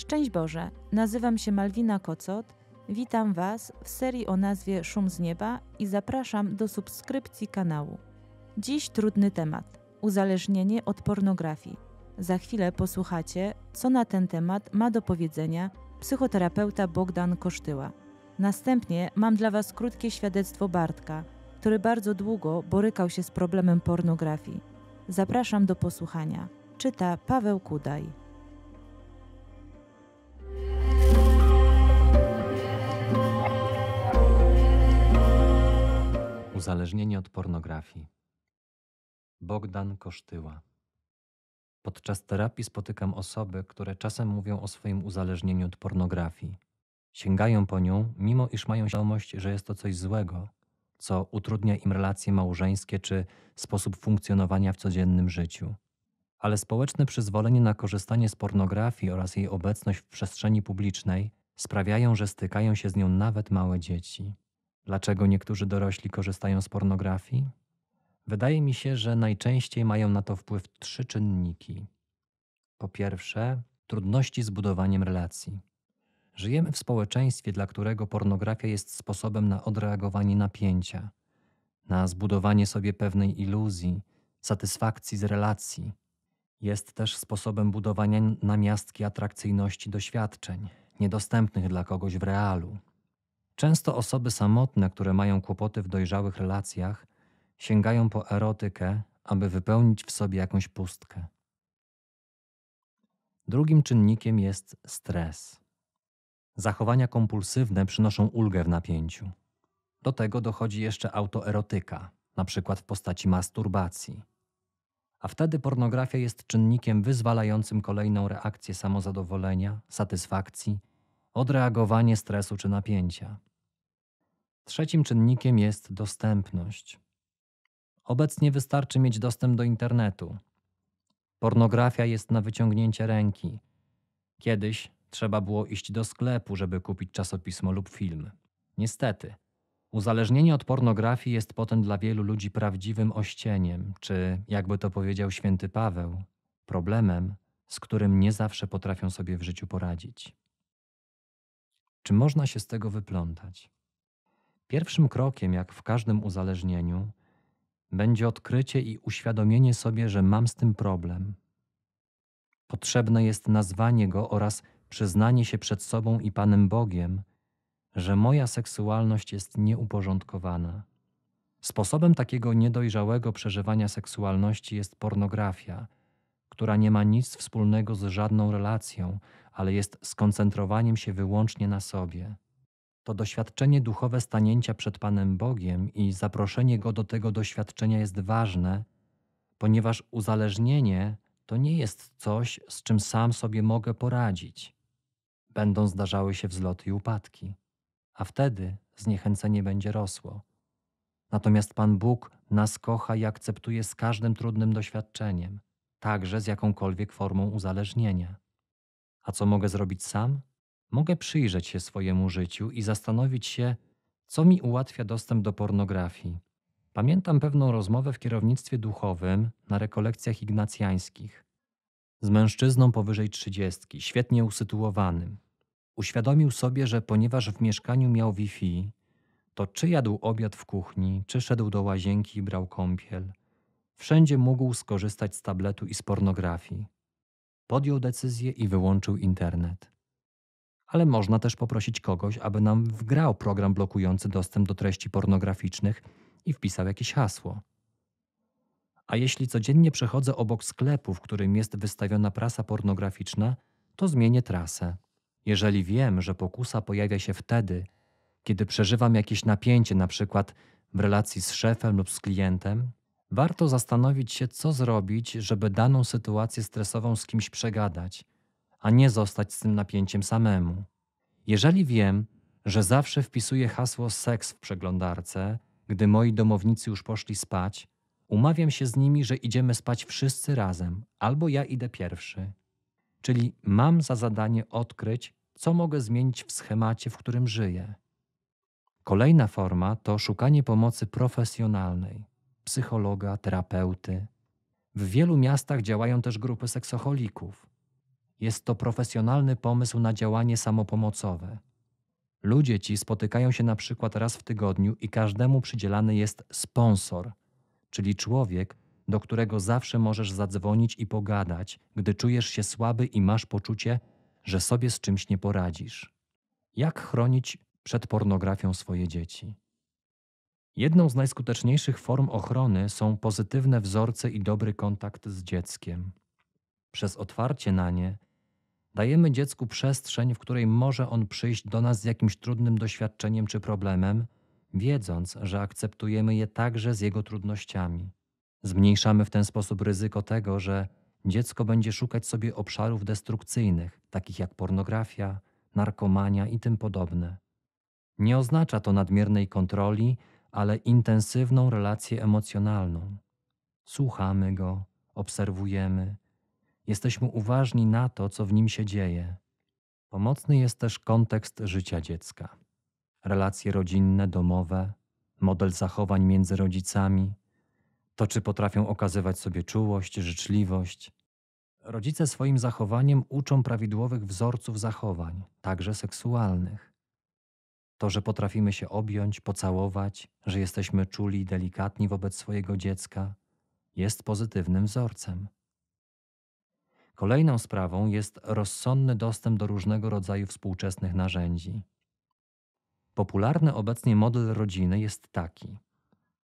Szczęść Boże, nazywam się Malwina Kocot, witam Was w serii o nazwie Szum z Nieba i zapraszam do subskrypcji kanału. Dziś trudny temat uzależnienie od pornografii. Za chwilę posłuchacie, co na ten temat ma do powiedzenia psychoterapeuta Bogdan Kosztyła. Następnie mam dla Was krótkie świadectwo Bartka, który bardzo długo borykał się z problemem pornografii. Zapraszam do posłuchania. Czyta Paweł Kudaj. Uzależnienie od pornografii. Bogdan Kosztyła. Podczas terapii spotykam osoby, które czasem mówią o swoim uzależnieniu od pornografii. Sięgają po nią, mimo iż mają świadomość, że jest to coś złego, co utrudnia im relacje małżeńskie czy sposób funkcjonowania w codziennym życiu. Ale społeczne przyzwolenie na korzystanie z pornografii oraz jej obecność w przestrzeni publicznej sprawiają, że stykają się z nią nawet małe dzieci. Dlaczego niektórzy dorośli korzystają z pornografii? Wydaje mi się, że najczęściej mają na to wpływ trzy czynniki. Po pierwsze, trudności z budowaniem relacji. Żyjemy w społeczeństwie, dla którego pornografia jest sposobem na odreagowanie napięcia, na zbudowanie sobie pewnej iluzji, satysfakcji z relacji. Jest też sposobem budowania namiastki atrakcyjności doświadczeń, niedostępnych dla kogoś w realu. Często osoby samotne, które mają kłopoty w dojrzałych relacjach, sięgają po erotykę, aby wypełnić w sobie jakąś pustkę. Drugim czynnikiem jest stres. Zachowania kompulsywne przynoszą ulgę w napięciu. Do tego dochodzi jeszcze autoerotyka, np. w postaci masturbacji. A wtedy pornografia jest czynnikiem wyzwalającym kolejną reakcję samozadowolenia, satysfakcji, odreagowanie stresu czy napięcia. Trzecim czynnikiem jest dostępność. Obecnie wystarczy mieć dostęp do internetu. Pornografia jest na wyciągnięcie ręki. Kiedyś trzeba było iść do sklepu, żeby kupić czasopismo lub film. Niestety, uzależnienie od pornografii jest potem dla wielu ludzi prawdziwym ościeniem, czy jakby to powiedział święty Paweł, problemem, z którym nie zawsze potrafią sobie w życiu poradzić. Czy można się z tego wyplątać? Pierwszym krokiem, jak w każdym uzależnieniu, będzie odkrycie i uświadomienie sobie, że mam z tym problem. Potrzebne jest nazwanie go oraz przyznanie się przed sobą i Panem Bogiem, że moja seksualność jest nieuporządkowana. Sposobem takiego niedojrzałego przeżywania seksualności jest pornografia, która nie ma nic wspólnego z żadną relacją, ale jest skoncentrowaniem się wyłącznie na sobie. To doświadczenie duchowe stanięcia przed Panem Bogiem i zaproszenie Go do tego doświadczenia jest ważne, ponieważ uzależnienie to nie jest coś, z czym sam sobie mogę poradzić. Będą zdarzały się wzloty i upadki, a wtedy zniechęcenie będzie rosło. Natomiast Pan Bóg nas kocha i akceptuje z każdym trudnym doświadczeniem, także z jakąkolwiek formą uzależnienia. A co mogę zrobić sam? mogę przyjrzeć się swojemu życiu i zastanowić się, co mi ułatwia dostęp do pornografii. Pamiętam pewną rozmowę w kierownictwie duchowym na rekolekcjach ignacjańskich. Z mężczyzną powyżej trzydziestki, świetnie usytuowanym. Uświadomił sobie, że ponieważ w mieszkaniu miał Wi-Fi, to czy jadł obiad w kuchni, czy szedł do łazienki i brał kąpiel, wszędzie mógł skorzystać z tabletu i z pornografii. Podjął decyzję i wyłączył internet ale można też poprosić kogoś, aby nam wgrał program blokujący dostęp do treści pornograficznych i wpisał jakieś hasło. A jeśli codziennie przechodzę obok sklepu, w którym jest wystawiona prasa pornograficzna, to zmienię trasę. Jeżeli wiem, że pokusa pojawia się wtedy, kiedy przeżywam jakieś napięcie, na przykład w relacji z szefem lub z klientem, warto zastanowić się, co zrobić, żeby daną sytuację stresową z kimś przegadać, a nie zostać z tym napięciem samemu. Jeżeli wiem, że zawsze wpisuję hasło seks w przeglądarce, gdy moi domownicy już poszli spać, umawiam się z nimi, że idziemy spać wszyscy razem, albo ja idę pierwszy. Czyli mam za zadanie odkryć, co mogę zmienić w schemacie, w którym żyję. Kolejna forma to szukanie pomocy profesjonalnej psychologa, terapeuty. W wielu miastach działają też grupy seksocholików. Jest to profesjonalny pomysł na działanie samopomocowe. Ludzie ci spotykają się na przykład raz w tygodniu i każdemu przydzielany jest sponsor, czyli człowiek, do którego zawsze możesz zadzwonić i pogadać, gdy czujesz się słaby i masz poczucie, że sobie z czymś nie poradzisz. Jak chronić przed pornografią swoje dzieci? Jedną z najskuteczniejszych form ochrony są pozytywne wzorce i dobry kontakt z dzieckiem. Przez otwarcie na nie Dajemy dziecku przestrzeń, w której może on przyjść do nas z jakimś trudnym doświadczeniem czy problemem, wiedząc, że akceptujemy je także z jego trudnościami. Zmniejszamy w ten sposób ryzyko tego, że dziecko będzie szukać sobie obszarów destrukcyjnych, takich jak pornografia, narkomania i tym podobne. Nie oznacza to nadmiernej kontroli, ale intensywną relację emocjonalną. Słuchamy go, obserwujemy, Jesteśmy uważni na to, co w nim się dzieje. Pomocny jest też kontekst życia dziecka. Relacje rodzinne, domowe, model zachowań między rodzicami, to czy potrafią okazywać sobie czułość, życzliwość. Rodzice swoim zachowaniem uczą prawidłowych wzorców zachowań, także seksualnych. To, że potrafimy się objąć, pocałować, że jesteśmy czuli i delikatni wobec swojego dziecka, jest pozytywnym wzorcem. Kolejną sprawą jest rozsądny dostęp do różnego rodzaju współczesnych narzędzi. Popularny obecnie model rodziny jest taki: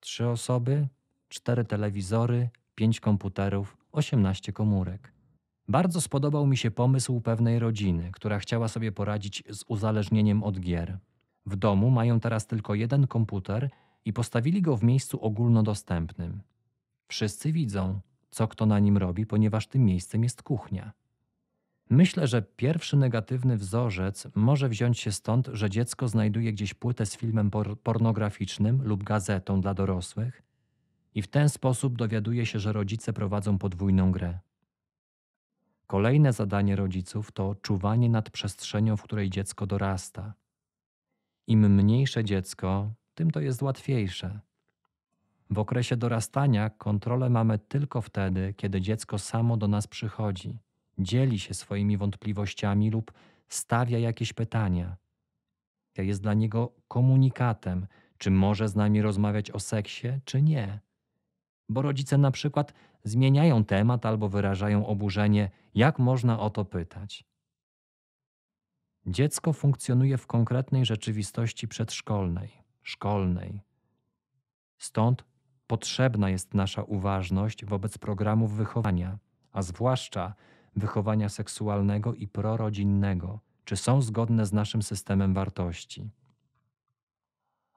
trzy osoby, cztery telewizory, pięć komputerów, osiemnaście komórek. Bardzo spodobał mi się pomysł pewnej rodziny, która chciała sobie poradzić z uzależnieniem od gier. W domu mają teraz tylko jeden komputer i postawili go w miejscu ogólnodostępnym. Wszyscy widzą, co kto na nim robi, ponieważ tym miejscem jest kuchnia. Myślę, że pierwszy negatywny wzorzec może wziąć się stąd, że dziecko znajduje gdzieś płytę z filmem por pornograficznym lub gazetą dla dorosłych i w ten sposób dowiaduje się, że rodzice prowadzą podwójną grę. Kolejne zadanie rodziców to czuwanie nad przestrzenią, w której dziecko dorasta. Im mniejsze dziecko, tym to jest łatwiejsze. W okresie dorastania kontrolę mamy tylko wtedy, kiedy dziecko samo do nas przychodzi, dzieli się swoimi wątpliwościami lub stawia jakieś pytania. Jest dla niego komunikatem, czy może z nami rozmawiać o seksie, czy nie. Bo rodzice na przykład zmieniają temat albo wyrażają oburzenie, jak można o to pytać. Dziecko funkcjonuje w konkretnej rzeczywistości przedszkolnej, szkolnej. Stąd Potrzebna jest nasza uważność wobec programów wychowania, a zwłaszcza wychowania seksualnego i prorodzinnego, czy są zgodne z naszym systemem wartości.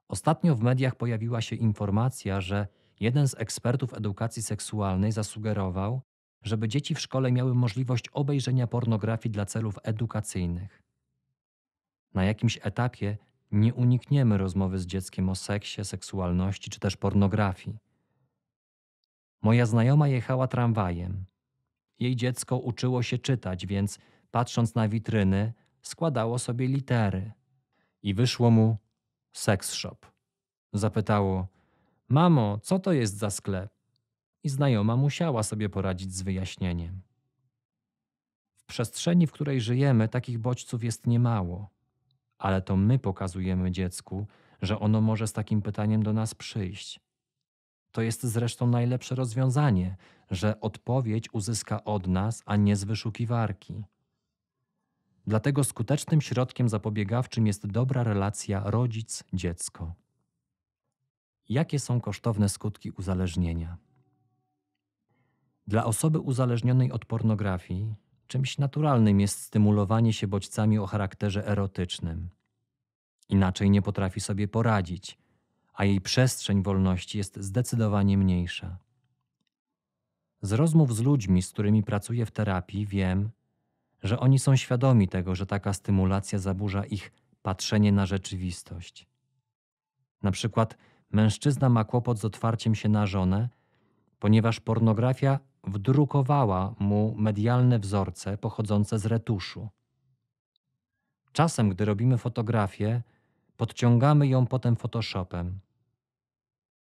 Ostatnio w mediach pojawiła się informacja, że jeden z ekspertów edukacji seksualnej zasugerował, żeby dzieci w szkole miały możliwość obejrzenia pornografii dla celów edukacyjnych. Na jakimś etapie nie unikniemy rozmowy z dzieckiem o seksie, seksualności czy też pornografii. Moja znajoma jechała tramwajem. Jej dziecko uczyło się czytać, więc patrząc na witryny, składało sobie litery. I wyszło mu seksshop. shop. Zapytało: Mamo, co to jest za sklep? I znajoma musiała sobie poradzić z wyjaśnieniem. W przestrzeni, w której żyjemy, takich bodźców jest niemało ale to my pokazujemy dziecku, że ono może z takim pytaniem do nas przyjść. To jest zresztą najlepsze rozwiązanie, że odpowiedź uzyska od nas, a nie z wyszukiwarki. Dlatego skutecznym środkiem zapobiegawczym jest dobra relacja rodzic-dziecko. Jakie są kosztowne skutki uzależnienia? Dla osoby uzależnionej od pornografii Czymś naturalnym jest stymulowanie się bodźcami o charakterze erotycznym. Inaczej nie potrafi sobie poradzić, a jej przestrzeń wolności jest zdecydowanie mniejsza. Z rozmów z ludźmi, z którymi pracuję w terapii, wiem, że oni są świadomi tego, że taka stymulacja zaburza ich patrzenie na rzeczywistość. Na przykład mężczyzna ma kłopot z otwarciem się na żonę, ponieważ pornografia wdrukowała mu medialne wzorce pochodzące z retuszu. Czasem, gdy robimy fotografię, podciągamy ją potem Photoshopem.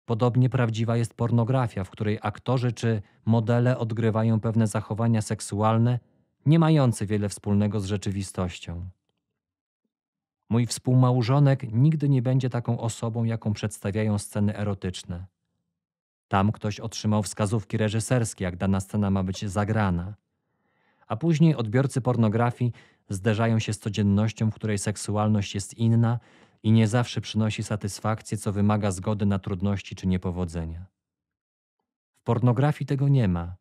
Podobnie prawdziwa jest pornografia, w której aktorzy czy modele odgrywają pewne zachowania seksualne, nie mające wiele wspólnego z rzeczywistością. Mój współmałżonek nigdy nie będzie taką osobą, jaką przedstawiają sceny erotyczne. Tam ktoś otrzymał wskazówki reżyserskie, jak dana scena ma być zagrana. A później odbiorcy pornografii zderzają się z codziennością, w której seksualność jest inna i nie zawsze przynosi satysfakcję, co wymaga zgody na trudności czy niepowodzenia. W pornografii tego nie ma.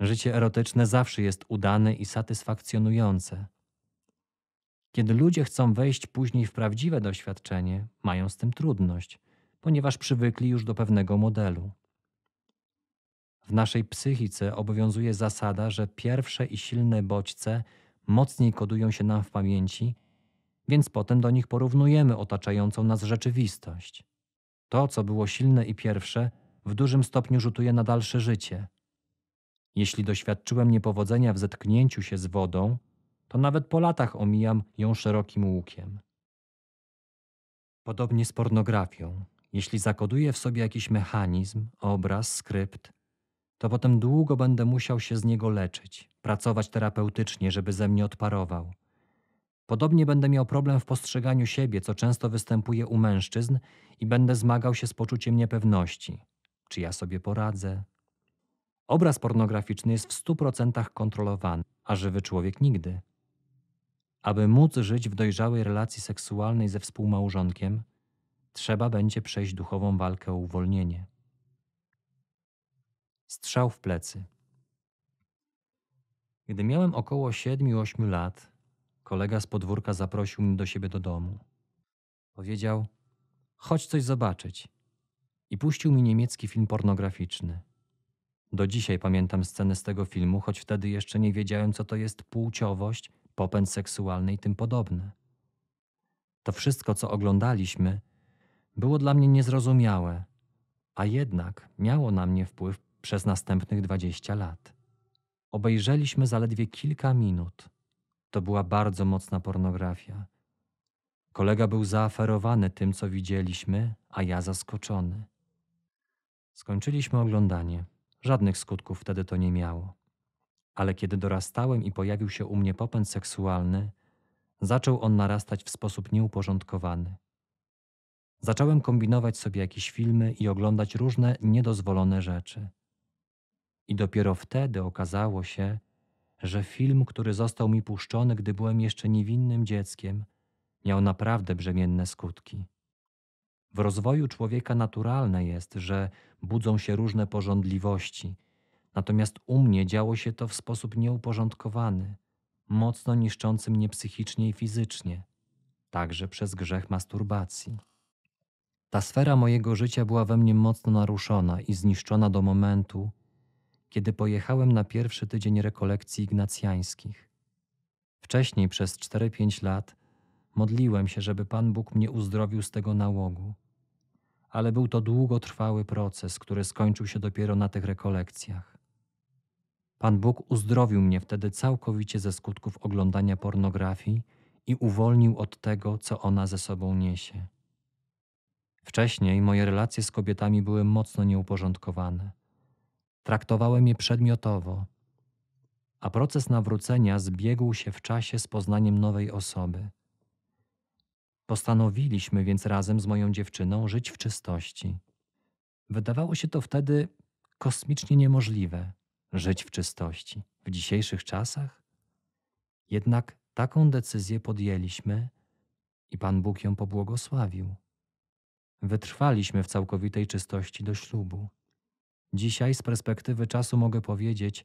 Życie erotyczne zawsze jest udane i satysfakcjonujące. Kiedy ludzie chcą wejść później w prawdziwe doświadczenie, mają z tym trudność, ponieważ przywykli już do pewnego modelu. W naszej psychice obowiązuje zasada, że pierwsze i silne bodźce mocniej kodują się nam w pamięci, więc potem do nich porównujemy otaczającą nas rzeczywistość. To, co było silne i pierwsze, w dużym stopniu rzutuje na dalsze życie. Jeśli doświadczyłem niepowodzenia w zetknięciu się z wodą, to nawet po latach omijam ją szerokim łukiem. Podobnie z pornografią jeśli zakoduję w sobie jakiś mechanizm, obraz, skrypt, to potem długo będę musiał się z niego leczyć, pracować terapeutycznie, żeby ze mnie odparował. Podobnie będę miał problem w postrzeganiu siebie, co często występuje u mężczyzn, i będę zmagał się z poczuciem niepewności. Czy ja sobie poradzę? Obraz pornograficzny jest w stu procentach kontrolowany, a żywy człowiek nigdy. Aby móc żyć w dojrzałej relacji seksualnej ze współmałżonkiem, trzeba będzie przejść duchową walkę o uwolnienie. Strzał w plecy. Gdy miałem około 7-8 lat, kolega z podwórka zaprosił mnie do siebie do domu. Powiedział: Chodź coś zobaczyć. I puścił mi niemiecki film pornograficzny. Do dzisiaj pamiętam scenę z tego filmu, choć wtedy jeszcze nie wiedziałem, co to jest płciowość, popęd seksualny i tym podobne. To wszystko, co oglądaliśmy, było dla mnie niezrozumiałe, a jednak miało na mnie wpływ przez następnych 20 lat. Obejrzeliśmy zaledwie kilka minut. To była bardzo mocna pornografia. Kolega był zaaferowany tym, co widzieliśmy, a ja zaskoczony. Skończyliśmy oglądanie. Żadnych skutków wtedy to nie miało. Ale kiedy dorastałem i pojawił się u mnie popęd seksualny, zaczął on narastać w sposób nieuporządkowany. Zacząłem kombinować sobie jakieś filmy i oglądać różne niedozwolone rzeczy. I dopiero wtedy okazało się, że film, który został mi puszczony, gdy byłem jeszcze niewinnym dzieckiem, miał naprawdę brzemienne skutki. W rozwoju człowieka naturalne jest, że budzą się różne porządliwości, natomiast u mnie działo się to w sposób nieuporządkowany, mocno niszczący mnie psychicznie i fizycznie, także przez grzech masturbacji. Ta sfera mojego życia była we mnie mocno naruszona i zniszczona do momentu, kiedy pojechałem na pierwszy tydzień rekolekcji ignacjańskich. Wcześniej przez 4-5 lat modliłem się, żeby Pan Bóg mnie uzdrowił z tego nałogu, ale był to długotrwały proces, który skończył się dopiero na tych rekolekcjach. Pan Bóg uzdrowił mnie wtedy całkowicie ze skutków oglądania pornografii i uwolnił od tego, co ona ze sobą niesie. Wcześniej moje relacje z kobietami były mocno nieuporządkowane. Traktowałem je przedmiotowo, a proces nawrócenia zbiegł się w czasie z poznaniem nowej osoby. Postanowiliśmy więc razem z moją dziewczyną żyć w czystości. Wydawało się to wtedy kosmicznie niemożliwe żyć w czystości w dzisiejszych czasach? Jednak taką decyzję podjęliśmy i Pan Bóg ją pobłogosławił. Wytrwaliśmy w całkowitej czystości do ślubu. Dzisiaj z perspektywy czasu mogę powiedzieć,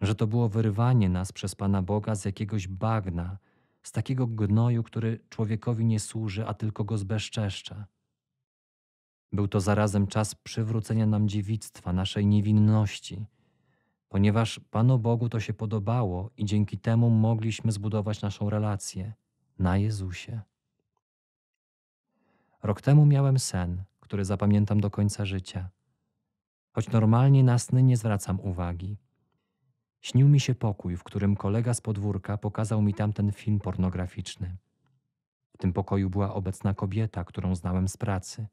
że to było wyrwanie nas przez Pana Boga z jakiegoś bagna, z takiego gnoju, który człowiekowi nie służy, a tylko go zbezczeszcza. Był to zarazem czas przywrócenia nam dziewictwa, naszej niewinności, ponieważ Panu Bogu to się podobało i dzięki temu mogliśmy zbudować naszą relację na Jezusie. Rok temu miałem sen, który zapamiętam do końca życia. Choć normalnie na sny nie zwracam uwagi. Śnił mi się pokój, w którym kolega z podwórka pokazał mi tamten film pornograficzny. W tym pokoju była obecna kobieta, którą znałem z pracy.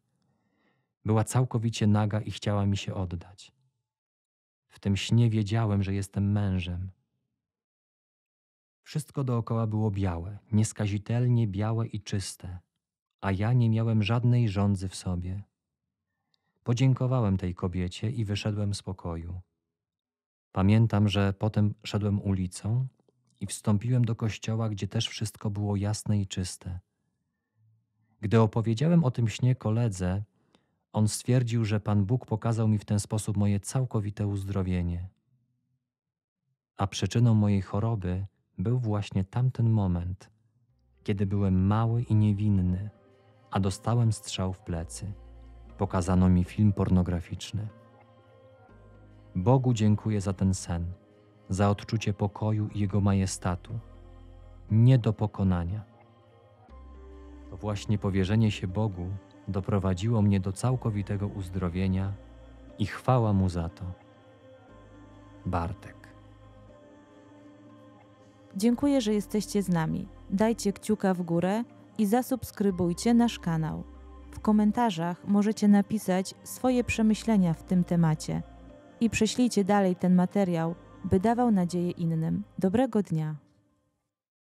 Była całkowicie naga i chciała mi się oddać. W tym śnie wiedziałem, że jestem mężem. Wszystko dookoła było białe, nieskazitelnie białe i czyste a ja nie miałem żadnej żądzy w sobie. Podziękowałem tej kobiecie i wyszedłem z pokoju. Pamiętam, że potem szedłem ulicą i wstąpiłem do kościoła, gdzie też wszystko było jasne i czyste. Gdy opowiedziałem o tym śnie koledze, on stwierdził, że Pan Bóg pokazał mi w ten sposób moje całkowite uzdrowienie. A przyczyną mojej choroby był właśnie tamten moment, kiedy byłem mały i niewinny a dostałem strzał w plecy. Pokazano mi film pornograficzny. Bogu dziękuję za ten sen, za odczucie pokoju i jego majestatu. Nie do pokonania. To właśnie powierzenie się Bogu doprowadziło mnie do całkowitego uzdrowienia i chwała mu za to. Bartek. Dziękuję, że jesteście z nami. Dajcie kciuka w górę i zasubskrybujcie nasz kanał. W komentarzach możecie napisać swoje przemyślenia w tym temacie i prześlijcie dalej ten materiał, by dawał nadzieję innym. Dobrego dnia!